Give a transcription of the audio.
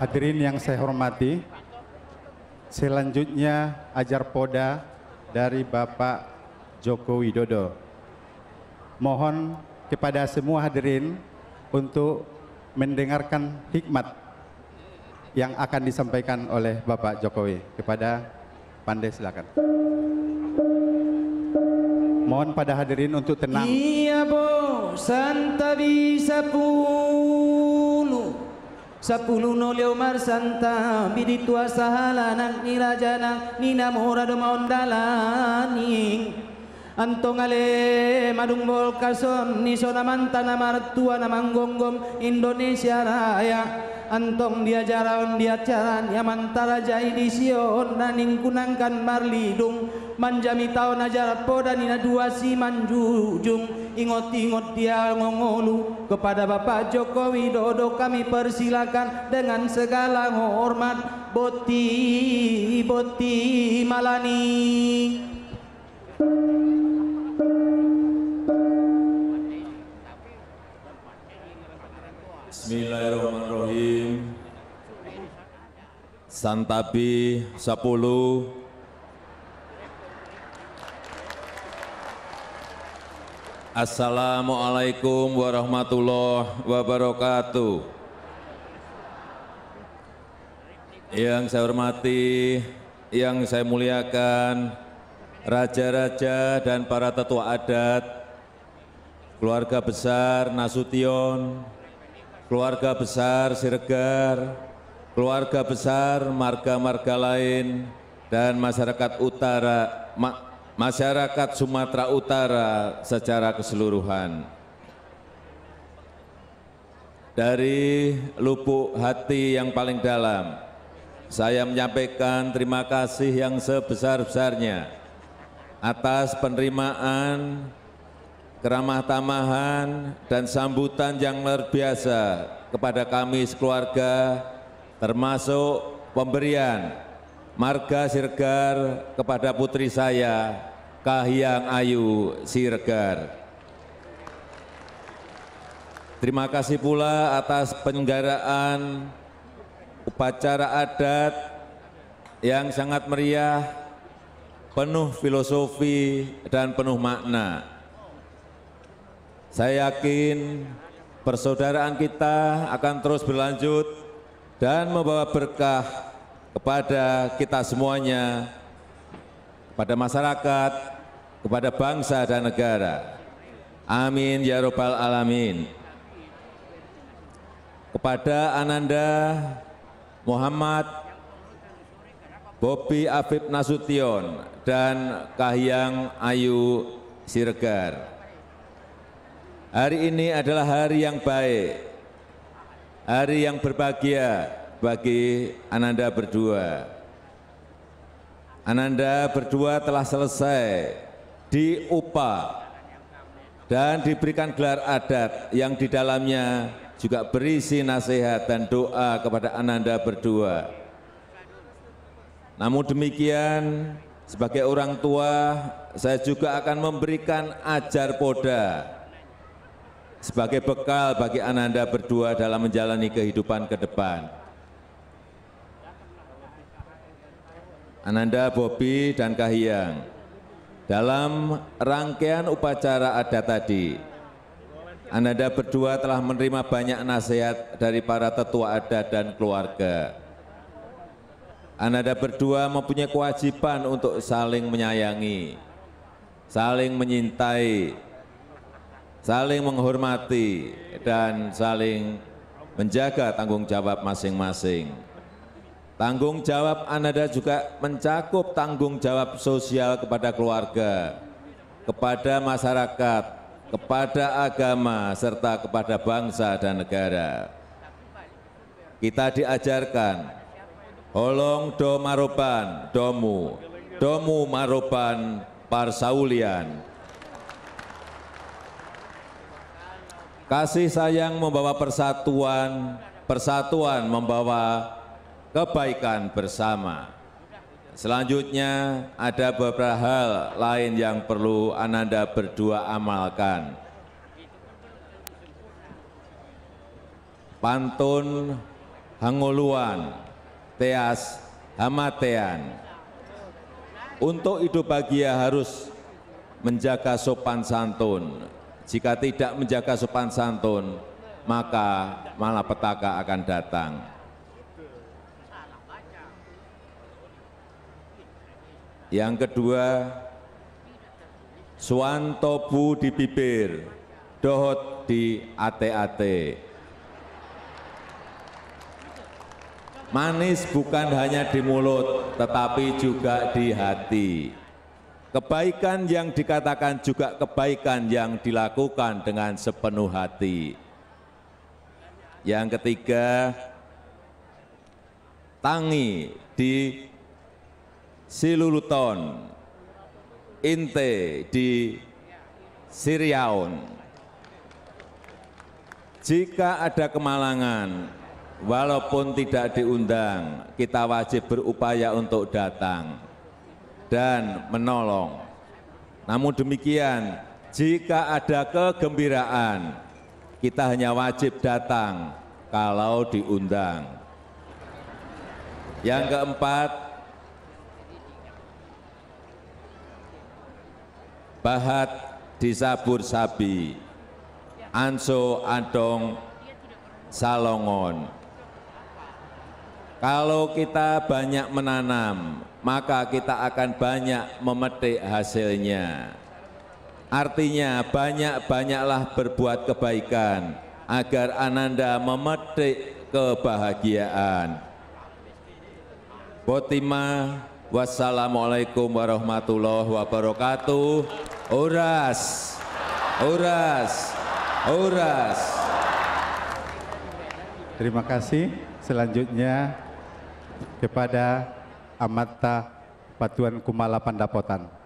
Hadirin yang saya hormati, selanjutnya ajar poda dari Bapak Joko Widodo. Mohon kepada semua hadirin untuk mendengarkan hikmat yang akan disampaikan oleh Bapak Jokowi kepada Pandai silakan. Mohon pada hadirin untuk tenang. Iya bosan tak bisa pun sapuluno mar santa tua sahala nang nirajana nina mohorado maondalani antong Antongale madungbol manta niso martua na manggonggong Indonesia Raya Antong dia jaran ya mantara yamantara jai dision naning kunangkan marlidung manjami tau najarat poda nina dua si manjujung ingot-ingot dia ngongolu kepada Bapak Joko Widodo kami persilakan dengan segala hormat boti boti malani Thank you. Bismillahirrahmanirrahim. Santabi 10 Assalamualaikum warahmatullahi wabarakatuh. Yang saya hormati, yang saya muliakan, raja-raja dan para tetua adat, keluarga besar Nasution, keluarga besar Siregar, keluarga besar marga-marga lain, dan masyarakat utara, ma masyarakat Sumatera Utara secara keseluruhan. Dari lubuk hati yang paling dalam, saya menyampaikan terima kasih yang sebesar-besarnya atas penerimaan keramah tamahan dan sambutan yang luar biasa kepada kami sekeluarga termasuk pemberian marga Sirgar kepada putri saya Kahiyang Ayu Sirgar. Terima kasih pula atas penyelenggaraan upacara adat yang sangat meriah, penuh filosofi dan penuh makna saya yakin persaudaraan kita akan terus berlanjut dan membawa berkah kepada kita semuanya, kepada masyarakat, kepada bangsa dan negara. Amin ya robbal alamin. Kepada Ananda Muhammad Bobi Afib Nasution dan Kahiyang Ayu Siregar. Hari ini adalah hari yang baik, hari yang berbahagia bagi Ananda berdua. Ananda berdua telah selesai di UPA dan diberikan gelar adat yang di dalamnya juga berisi nasihat dan doa kepada Ananda berdua. Namun demikian, sebagai orang tua, saya juga akan memberikan ajar poda sebagai bekal bagi ananda berdua dalam menjalani kehidupan ke depan. Ananda Bobi dan Kahiyang, dalam rangkaian upacara adat tadi, Ananda berdua telah menerima banyak nasihat dari para tetua adat dan keluarga. Ananda berdua mempunyai kewajiban untuk saling menyayangi, saling menyintai, saling menghormati dan saling menjaga tanggung jawab masing-masing. Tanggung jawab Anda juga mencakup tanggung jawab sosial kepada keluarga, kepada masyarakat, kepada agama, serta kepada bangsa dan negara. Kita diajarkan, holong do maroban domu, domu maroban parsaulian, Kasih sayang membawa persatuan, persatuan membawa kebaikan bersama. Selanjutnya ada beberapa hal lain yang perlu Ananda berdua amalkan. Pantun Hangoluan, Teas Hamatean. Untuk hidup bahagia harus menjaga sopan santun, jika tidak menjaga sopan santun, maka malapetaka akan datang. Yang kedua, Suan di bibir, dohot di ate-ate. Manis bukan hanya di mulut, tetapi juga di hati. Kebaikan yang dikatakan juga kebaikan yang dilakukan dengan sepenuh hati. Yang ketiga, tangi di Siluluton, Inte di Siriaun. Jika ada kemalangan, walaupun tidak diundang, kita wajib berupaya untuk datang dan menolong. Namun demikian, jika ada kegembiraan, kita hanya wajib datang kalau diundang. Yang keempat, bahat disabur sabi, anso Andong salongon. Kalau kita banyak menanam maka kita akan banyak memetik hasilnya. Artinya banyak-banyaklah berbuat kebaikan agar Ananda memetik kebahagiaan. Botima, wassalamualaikum warahmatullahi wabarakatuh. Uras, uras, uras. Terima kasih. Selanjutnya kepada amata Batuan Kumala Pandapotan.